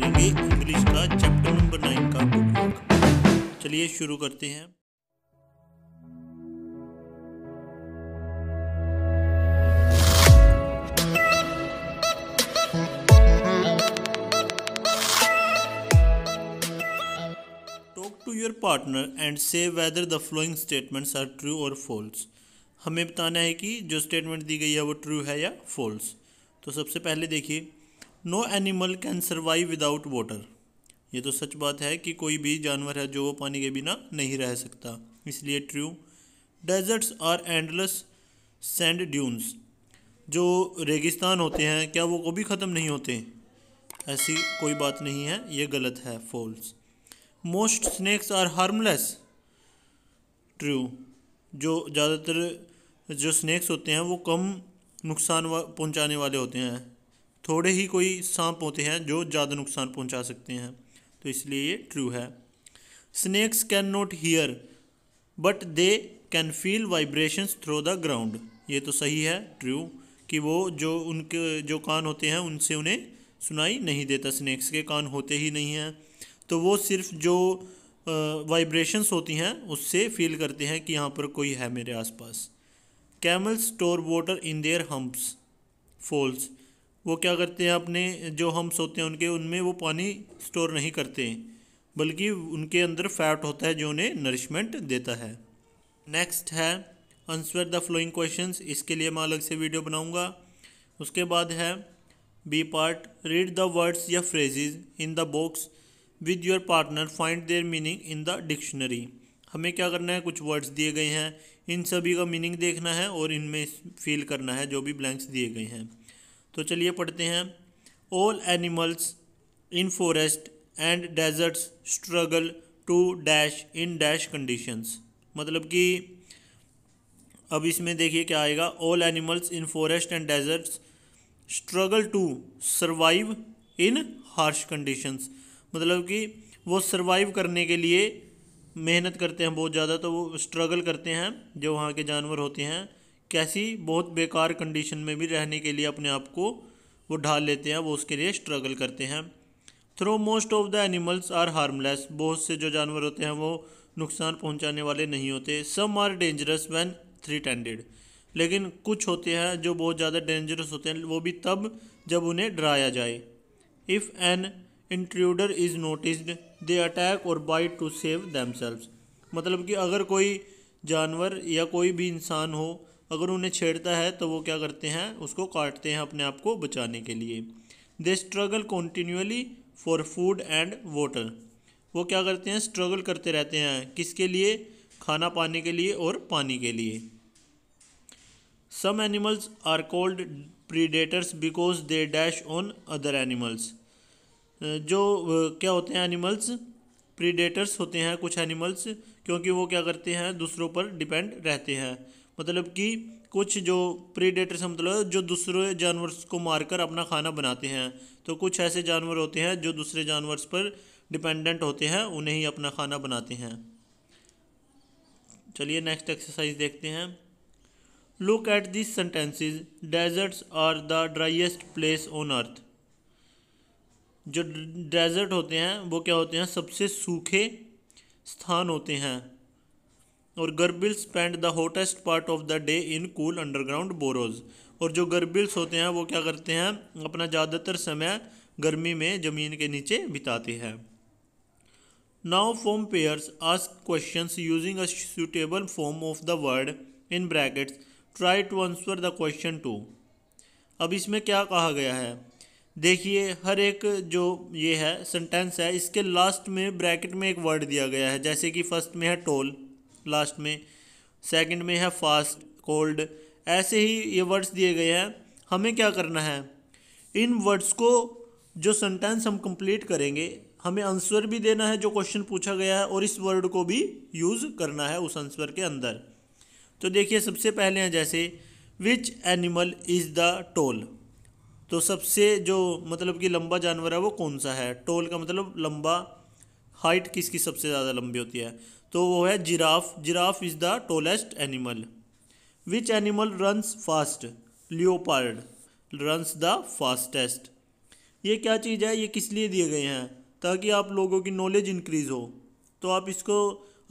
करेंगे इंग्लिश का chapter number nine का बुक चलिए शुरू करते हैं talk to your partner and say whether the flowing statements are true और फॉल्स हमें बताना है कि जो स्टेटमेंट दी गई है वो ट्रू है या फॉल्स तो सबसे पहले देखिए no animal can survive without water ये तो सच बात है कि कोई भी जानवर है जो पानी के बिना नहीं रह सकता इसलिए true deserts are endless sand dunes जो रेगिस्तान होते हैं क्या वो कभी ख़त्म नहीं होते ऐसी कोई बात नहीं है ये गलत है false most snakes are harmless true जो ज़्यादातर जो स्नैक्स होते हैं वो कम नुकसान पहुंचाने वाले होते हैं थोड़े ही कोई सांप होते हैं जो ज़्यादा नुकसान पहुंचा सकते हैं तो इसलिए ये ट्रू है snakes can not hear but they can feel vibrations through the ground ये तो सही है ट्रू कि वो जो उनके जो कान होते हैं उनसे उन्हें सुनाई नहीं देता स्नैक्स के कान होते ही नहीं हैं तो वो सिर्फ जो वाइब्रेशंस होती हैं उससे फील करते हैं कि यहाँ पर कोई है मेरे आसपास camel store water in their humps false वो क्या करते हैं अपने जो हम सोते हैं उनके उनमें वो पानी स्टोर नहीं करते बल्कि उनके अंदर फैट होता है जो उन्हें नरिशमेंट देता है नेक्स्ट है आंसर द फ्लोइंग क्वेश्चंस इसके लिए मैं अलग से वीडियो बनाऊंगा उसके बाद है B part read the words या phrases in the box with your partner find their meaning in the dictionary हमें क्या करना है कुछ वर्ड्स दिए गए हैं इन सभी का मीनिंग देखना है और इनमें फील करना है जो भी ब्लैंक्स दिए गए हैं तो चलिए पढ़ते हैं all animals in forest and deserts struggle to dash in dash conditions मतलब कि अब इसमें देखिए क्या आएगा all animals in forest and deserts struggle to survive in harsh conditions मतलब कि वो सर्वाइव करने के लिए मेहनत करते हैं बहुत ज़्यादा तो वो स्ट्रगल करते हैं जो वहाँ के जानवर होते हैं कैसी बहुत बेकार कंडीशन में भी रहने के लिए अपने आप को वो ढाल लेते हैं वो उसके लिए स्ट्रगल करते हैं through most of the animals are harmless बहुत से जो जानवर होते हैं वो नुकसान पहुंचाने वाले नहीं होते some are dangerous when threatened लेकिन कुछ होते हैं जो बहुत ज़्यादा डेंजरस होते हैं वो भी तब जब उन्हें डराया जाए if an intruder is noticed they attack और बाइट टू सेव दैम मतलब कि अगर कोई जानवर या कोई भी इंसान हो अगर उन्हें छेड़ता है तो वो क्या करते हैं उसको काटते हैं अपने आप को बचाने के लिए they struggle continuously for food and water वो क्या करते हैं स्ट्रगल करते रहते हैं किसके लिए खाना पाने के लिए और पानी के लिए some animals are called predators because they dash on other animals जो क्या होते हैं एनिमल्स प्रीडेटर्स होते हैं कुछ एनिमल्स क्योंकि वो क्या करते हैं दूसरों पर डिपेंड रहते हैं मतलब कि कुछ जो प्रीडेटर्स मतलब जो दूसरे जानवर को मारकर अपना खाना बनाते हैं तो कुछ ऐसे जानवर होते हैं जो दूसरे जानवर पर डिपेंडेंट होते हैं उन्हें ही अपना खाना बनाते हैं चलिए नेक्स्ट एक्सरसाइज देखते हैं look at this sentences deserts are the driest place on earth जो डेजर्ट होते हैं वो क्या होते हैं सबसे सूखे स्थान होते हैं और gerbils spend the hottest part of the day in cool underground burrows और जो गर्बिल्स होते हैं वो क्या करते हैं अपना ज़्यादातर समय गर्मी में ज़मीन के नीचे बिताते हैं now form pairs ask question using a suitable form of the word in brackets try to answer the question too अब इसमें क्या कहा गया है देखिए हर एक जो ये है सेंटेंस है इसके लास्ट में ब्रैकेट में एक वर्ड दिया गया है जैसे कि फर्स्ट में है टोल लास्ट में सेकंड में है फास्ट कोल्ड ऐसे ही ये वर्ड्स दिए गए हैं हमें क्या करना है इन वर्ड्स को जो सेंटेंस हम कंप्लीट करेंगे हमें आंसर भी देना है जो क्वेश्चन पूछा गया है और इस वर्ड को भी यूज़ करना है उस आंसर के अंदर तो देखिए सबसे पहले हैं जैसे which animal is the tall तो सबसे जो मतलब कि लंबा जानवर है वो कौन सा है टोल का मतलब लंबा हाइट किसकी सबसे ज़्यादा लंबी होती है तो वो है giraffe giraffe is the tallest animal which animal runs fast leopard runs the fastest ये क्या चीज़ है ये किस लिए दिए गए हैं ताकि आप लोगों की नॉलेज इंक्रीज़ हो तो आप इसको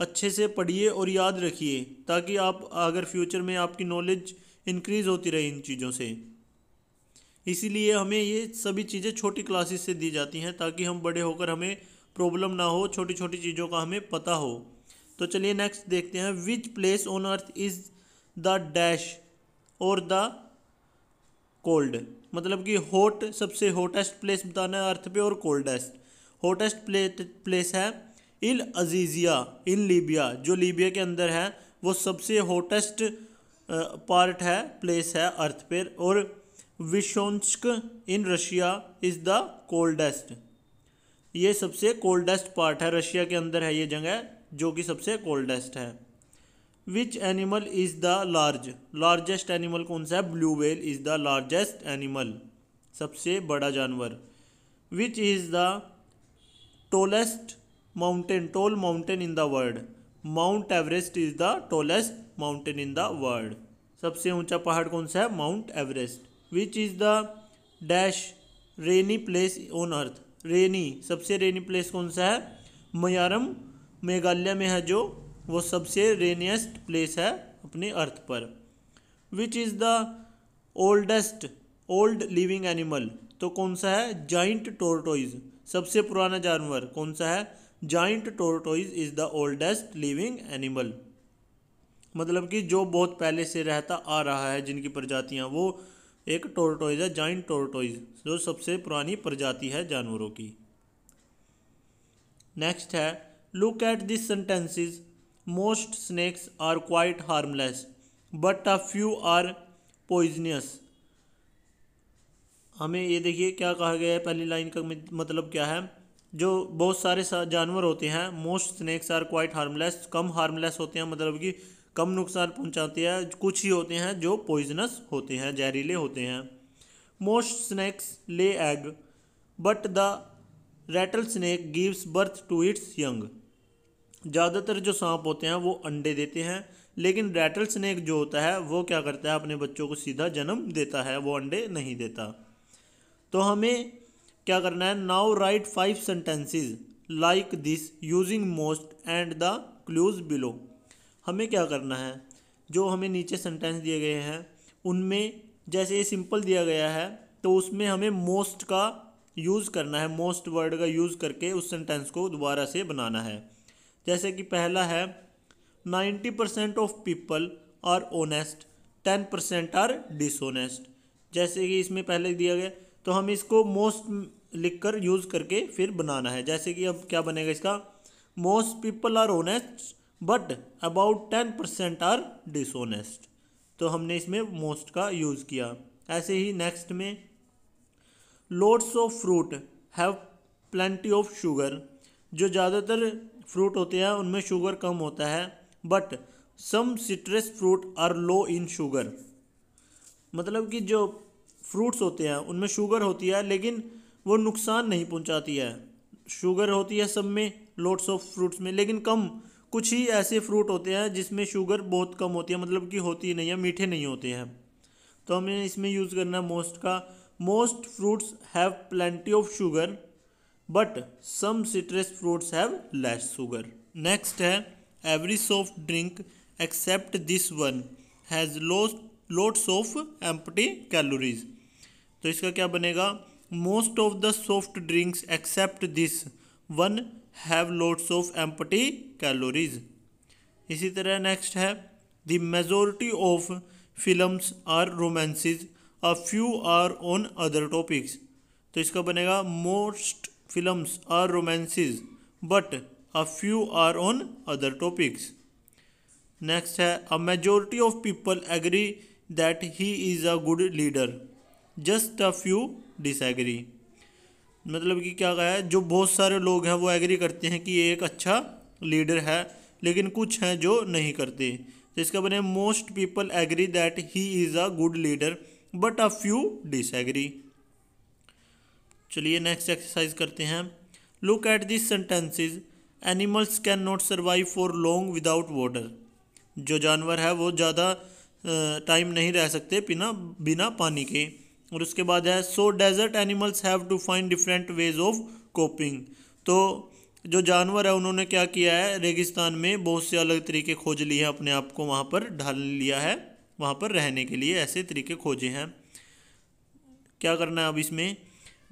अच्छे से पढ़िए और याद रखिए ताकि आप अगर फ्यूचर में आपकी नॉलेज इंक्रीज़ होती रहे इन चीज़ों से इसीलिए हमें ये सभी चीज़ें छोटी क्लासेस से दी जाती हैं ताकि हम बड़े होकर हमें प्रॉब्लम ना हो छोटी छोटी चीज़ों का हमें पता हो तो चलिए नेक्स्ट देखते हैं which place on earth is the dash और द कोल्ड मतलब कि हॉट सबसे हॉटेस्ट प्लेस बताना है अर्थ पे और कोल्डेस्ट हॉटेस्ट प्लेस है इल अजीज़िया इन लीबिया जो लीबिया के अंदर है वो सबसे हॉटेस्ट पार्ट है प्लेस है अर्थ पे और Verkhoyansk in Russia is the coldest ये सबसे कोल्डेस्ट पार्ट है रशिया के अंदर है ये जगह जो कि सबसे कोल्डेस्ट है which animal is the large largest animal कौन सा है blue whale is the largest animal सबसे बड़ा जानवर which is the tallest mountain tall mountain in the world Mount Everest is the tallest mountain in the world सबसे ऊंचा पहाड़ कौन सा है Mount Everest which is the dash rainy place on earth rainy सबसे रेनी प्लेस कौन सा है मयारम मेघालय में है जो वो सबसे रेनियस्ट प्लेस है अपने अर्थ पर which is the oldest old living animal तो कौन सा है जाइंट टोरटोइज सबसे पुराना जानवर कौन सा है giant tortoise is the oldest living animal मतलब कि जो बहुत पहले से रहता आ रहा है जिनकी प्रजातियाँ वो एक टोरटोइज है जाइंट टोरटोइज जो सबसे पुरानी प्रजाति है जानवरों की नेक्स्ट है Look at these sentences. Most snakes are quite harmless, but a few are poisonous. हमें ये देखिए क्या कहा गया है पहली लाइन का मतलब क्या है जो बहुत सारे जानवर होते हैं most snakes are quite harmless कम हार्मलेस होते हैं मतलब कि कम नुकसान पहुंचाते हैं कुछ ही होते हैं जो पॉइजनस होते हैं जहरीले होते हैं most snakes lay egg but the rattle snake gives birth to its young ज़्यादातर जो सांप होते हैं वो अंडे देते हैं लेकिन रैटल स्नैक जो होता है वो क्या करता है अपने बच्चों को सीधा जन्म देता है वो अंडे नहीं देता तो हमें क्या करना है now write five sentences like this using most and the clues below हमें क्या करना है जो हमें नीचे सेंटेंस दिए गए हैं उनमें जैसे ये सिंपल दिया गया है तो उसमें हमें मोस्ट का यूज़ करना है मोस्ट वर्ड का यूज़ करके उस सेंटेंस को दोबारा से बनाना है जैसे कि पहला है ninety percent of people are honest ten percent are dishonest जैसे कि इसमें पहले दिया गया तो हम इसको मोस्ट लिखकर यूज़ करके फिर बनाना है जैसे कि अब क्या बनेगा इसका most people are honest but about ten percent are dishonest तो हमने इसमें मोस्ट का यूज़ किया ऐसे ही नेक्स्ट में loads of fruit have plenty of sugar जो ज़्यादातर फ्रूट होते हैं उनमें शुगर कम होता है but some citrus fruit are low in sugar मतलब कि जो फ्रूट्स होते हैं उनमें शुगर होती है लेकिन वो नुकसान नहीं पहुंचाती है शुगर होती है सब में लोट्स ऑफ फ्रूट्स में लेकिन कम कुछ ही ऐसे फ्रूट होते हैं जिसमें शुगर बहुत कम होती है मतलब कि होती नहीं है मीठे नहीं होते हैं तो हमें इसमें यूज़ करना मोस्ट का most fruits have plenty of sugar but some citrus fruits have less sugar next है every soft drink except this one has lots of empty calories तो इसका क्या बनेगा most of the soft drinks except this one have lots of empty calories इसी तरह next है the majority of films are romances a few are on other topics तो इसका बनेगा most films are romances but a few are on other topics next है a majority of people agree that he is a good leader just a few disagree मतलब कि क्या है जो बहुत सारे लोग हैं वो एग्री करते हैं कि ये एक अच्छा लीडर है लेकिन कुछ हैं जो नहीं करते तो इसका बने most people agree that he is a good leader but a few disagree चलिए नेक्स्ट एक्सरसाइज करते हैं look at this sentences animals can not survive for long without water जो जानवर है वो ज़्यादा टाइम नहीं रह सकते बिना बिना पानी के और उसके बाद है so desert animals have to find different ways of coping तो जो जानवर है उन्होंने क्या किया है रेगिस्तान में बहुत से अलग तरीके खोज लिए हैं अपने आप को वहाँ पर ढाल लिया है वहाँ पर रहने के लिए ऐसे तरीके खोजे हैं क्या करना है अब इसमें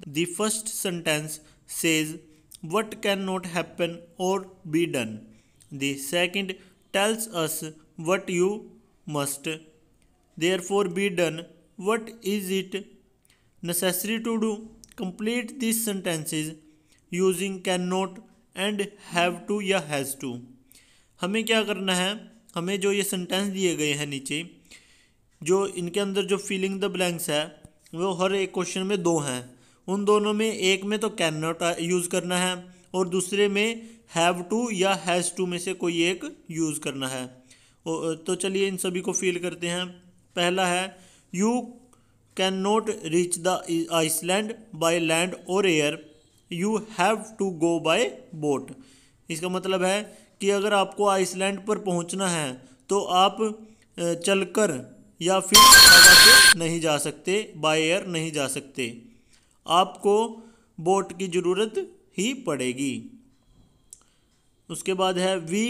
The first sentence says what cannot happen or be done. The second tells us what you must therefore be done. What is it necessary to do? Complete these sentences using cannot and have to या has to हमें क्या करना है हमें जो ये sentence दिए गए हैं नीचे जो इनके अंदर जो फीलिंग द ब्लैंक्स है वो हर एक क्वेश्चन में दो हैं उन दोनों में एक में तो कैन नॉट यूज़ करना है और दूसरे में हैव टू या हैज़ टू में से कोई एक यूज़ करना है तो चलिए इन सभी को फील करते हैं पहला है you can not reach the island by land और air you have to go by boat इसका मतलब है कि अगर आपको आइसलैंड पर पहुंचना है तो आप चलकर या फिर से नहीं जा सकते बाय एयर नहीं जा सकते आपको बोट की ज़रूरत ही पड़ेगी उसके बाद है we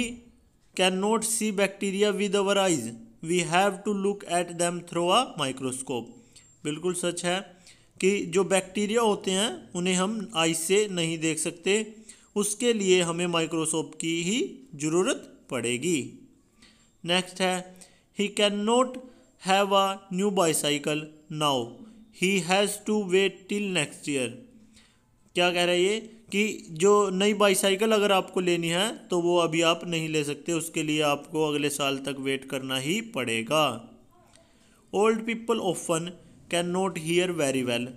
can not see bacteria with our eyes we have to look at them through a microscope बिल्कुल सच है कि जो बैक्टीरिया होते हैं उन्हें हम आइज से नहीं देख सकते उसके लिए हमें माइक्रोस्कोप की ही ज़रूरत पड़ेगी नेक्स्ट है he can not have a new bicycle now he has to wait till next year क्या कह रहा है ये कि जो नई बाईसाइकिल अगर आपको लेनी है तो वो अभी आप नहीं ले सकते उसके लिए आपको अगले साल तक वेट करना ही पड़ेगा old people often can not hear very well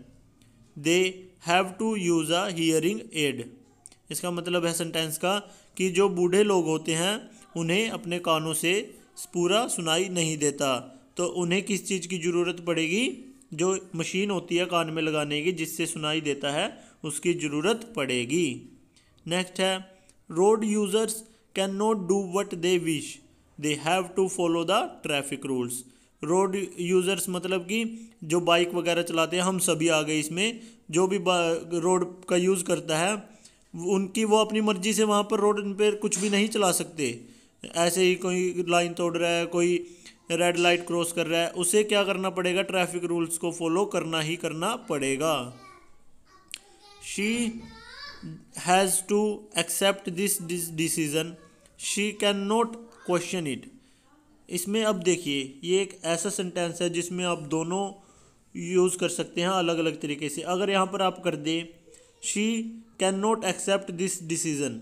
they have to use a hearing aid इसका मतलब है सेंटेंस का कि जो बूढ़े लोग होते हैं उन्हें अपने कानों से पूरा सुनाई नहीं देता तो उन्हें किस चीज़ की ज़रूरत पड़ेगी जो मशीन होती है कान में लगाने की जिससे सुनाई देता है उसकी ज़रूरत पड़ेगी नेक्स्ट है road users can not do what they wish they have to follow the traffic rules road users मतलब कि जो बाइक वगैरह चलाते हैं हम सभी आ गए इसमें जो भी रोड का यूज़ करता है उनकी वो अपनी मर्ज़ी से वहाँ पर रोड पर कुछ भी नहीं चला सकते ऐसे ही कोई लाइन तोड़ रहा है कोई रेड लाइट क्रॉस कर रहा है उसे क्या करना पड़ेगा ट्रैफिक रूल्स को फॉलो करना ही करना पड़ेगा she has to accept this decision she can not question it इसमें अब देखिए ये एक ऐसा सेंटेंस है जिसमें आप दोनों यूज़ कर सकते हैं अलग अलग तरीके से अगर यहाँ पर आप कर दें she can not accept this decision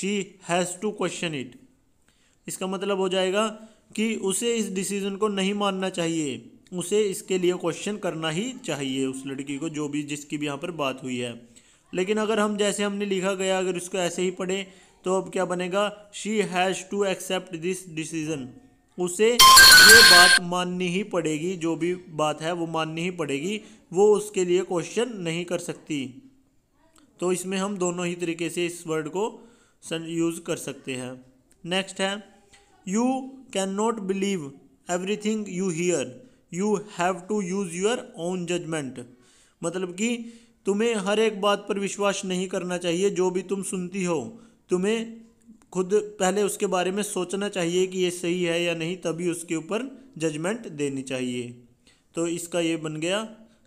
she has to question it इसका मतलब हो जाएगा कि उसे इस डिसीज़न को नहीं मानना चाहिए उसे इसके लिए क्वेश्चन करना ही चाहिए उस लड़की को जो भी जिसकी भी यहाँ पर बात हुई है लेकिन अगर हम जैसे हमने लिखा गया अगर इसको ऐसे ही पढ़ें तो अब क्या बनेगा she has to accept this decision उसे ये बात माननी ही पड़ेगी जो भी बात है वो माननी ही पड़ेगी वो उसके लिए क्वेश्चन नहीं कर सकती तो इसमें हम दोनों ही तरीके से इस वर्ड को यूज़ कर सकते हैं नेक्स्ट है you can not believe everything you hear you have to use your own judgement मतलब कि तुम्हें हर एक बात पर विश्वास नहीं करना चाहिए जो भी तुम सुनती हो तुम्हें खुद पहले उसके बारे में सोचना चाहिए कि ये सही है या नहीं तभी उसके ऊपर जजमेंट देनी चाहिए तो इसका ये बन गया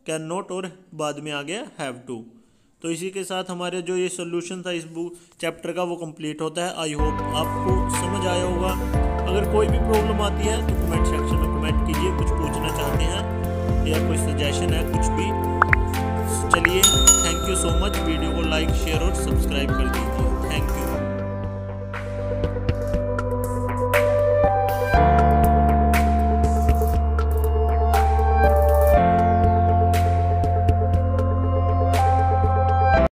कैन नॉट और बाद में आ गया हैव टू तो इसी के साथ हमारे जो ये सोल्यूशन था इस बुक चैप्टर का वो कंप्लीट होता है आई होप आपको समझ आया होगा अगर कोई भी प्रॉब्लम आती है तो कमेंट सेक्शन में कमेंट कीजिए कुछ पूछना चाहते हैं या कोई सजेशन है कुछ भी चलिए thank you so much video को लाइक शेयर और सब्सक्राइब कर दीजिए थैंक यू